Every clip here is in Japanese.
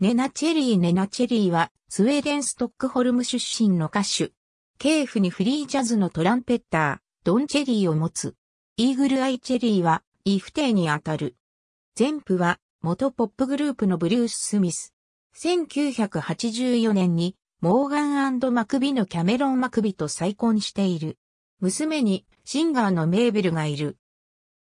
ネナチェリー・ネナチェリーは、スウェーデン・ストックホルム出身の歌手。ケーフにフリージャズのトランペッター、ドン・チェリーを持つ。イーグル・アイ・チェリーは、イフテイにあたる。全譜は、元ポップグループのブルース・スミス。1984年に、モーガンマクビのキャメロン・マクビと再婚している。娘に、シンガーのメーベルがいる。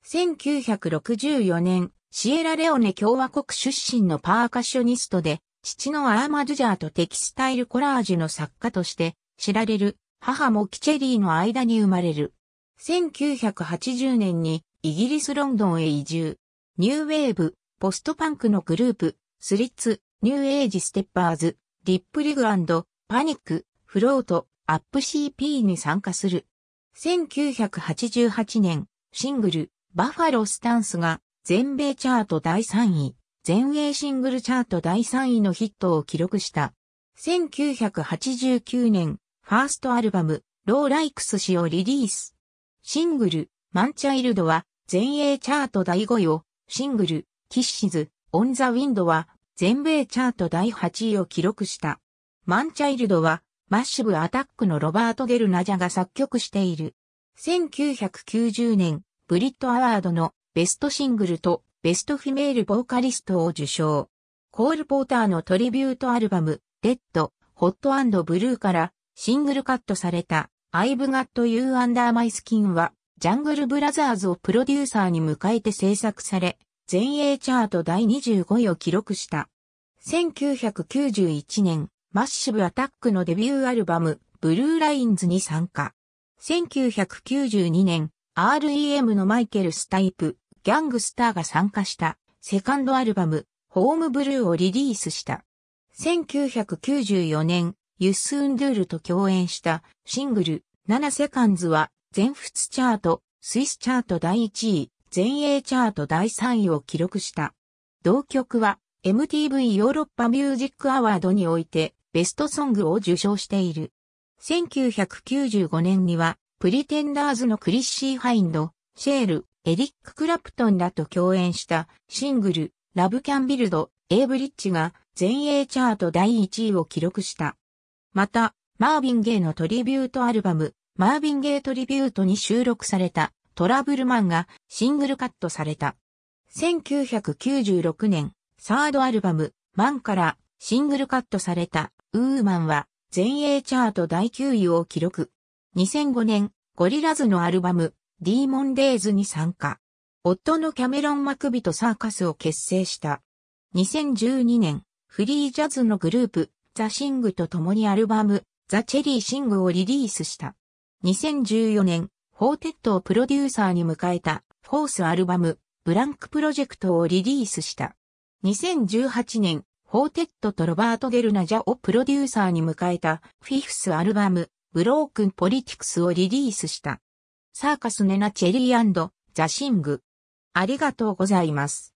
1964年、シエラレオネ共和国出身のパーカッショニストで、父のアーマドゥジャーとテキスタイルコラージュの作家として知られる母もキチェリーの間に生まれる。1980年にイギリスロンドンへ移住。ニューウェーブ、ポストパンクのグループ、スリッツ、ニューエイジステッパーズ、ディップリグパニック、フロート、アップ CP に参加する。1988年、シングル、バファロースタンスが全米チャート第3位、全英シングルチャート第3位のヒットを記録した。1989年、ファーストアルバム、ローライクス氏をリリース。シングル、マンチャイルドは、全英チャート第5位を、シングル、キッシズ、オンザウィンドは、全米チャート第8位を記録した。マンチャイルドは、マッシブアタックのロバート・ゲルナジャが作曲している。1990年、ブリット・アワードのベストシングルとベストフィメールボーカリストを受賞。コール・ポーターのトリビュートアルバム、レッド、ホットブルーからシングルカットされた I've Got You Under My Skin はジャングルブラザーズをプロデューサーに迎えて制作され、全英チャート第25位を記録した。1991年、マッシブアタックのデビューアルバム、ブルーラインズに参加。1992年、REM のマイケル・スタイプ、ギャングスターが参加したセカンドアルバム、ホームブルーをリリースした。1994年、ユッスンドゥールと共演したシングル、7セカンズは、全仏チャート、スイスチャート第1位、全英チャート第3位を記録した。同曲は、MTV ヨーロッパミュージックアワードにおいて、ベストソングを受賞している。1995年には、プリテンダーズのクリッシー・ハインド、シェール、エリック・クラプトンらと共演したシングル、ラブ・キャンビルド、エイ・ブリッジが全英チャート第1位を記録した。また、マービン・ゲイのトリビュートアルバム、マービン・ゲイトリビュートに収録されたトラブルマンがシングルカットされた。1996年、サードアルバム、マンからシングルカットされたウーマンは全英チャート第9位を記録。2005年、ゴリラズのアルバム、ディーモンデーズに参加。夫のキャメロン・マクビとサーカスを結成した。2012年、フリージャズのグループ、ザ・シングと共にアルバム、ザ・チェリー・シングをリリースした。2014年、フォーテッドをプロデューサーに迎えた、フォースアルバム、ブランクプロジェクトをリリースした。2018年、フォーテッドとロバート・デルナジャをプロデューサーに迎えた、フィフスアルバム、ブロークン・ポリティクスをリリースした。サーカスネナチェリーザシング。ありがとうございます。